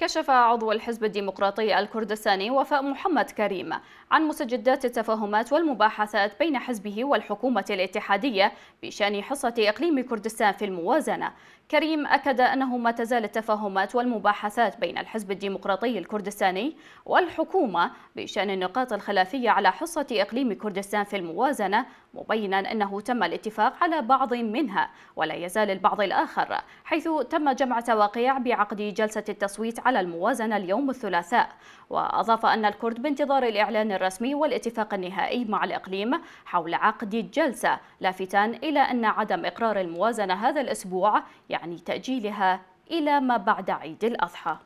كشف عضو الحزب الديمقراطي الكردستاني وفاء محمد كريم عن مستجدات التفاهمات والمباحثات بين حزبه والحكومة الاتحادية بشأن حصة إقليم كردستان في الموازنة كريم أكد أنه ما تزال التفاهمات والمباحثات بين الحزب الديمقراطي الكردستاني والحكومة بشأن النقاط الخلافية على حصة إقليم كردستان في الموازنة مبينا أنه تم الاتفاق على بعض منها ولا يزال البعض الآخر حيث تم جمع تواقيع بعقد جلسة التصويت على الموازنة اليوم الثلاثاء وأضاف أن الكرد بانتظار الإعلان الرسمي والاتفاق النهائي مع الإقليم حول عقد الجلسة لافتا إلى أن عدم إقرار الموازنة هذا الأسبوع يعني يعني تأجيلها إلى ما بعد عيد الأضحى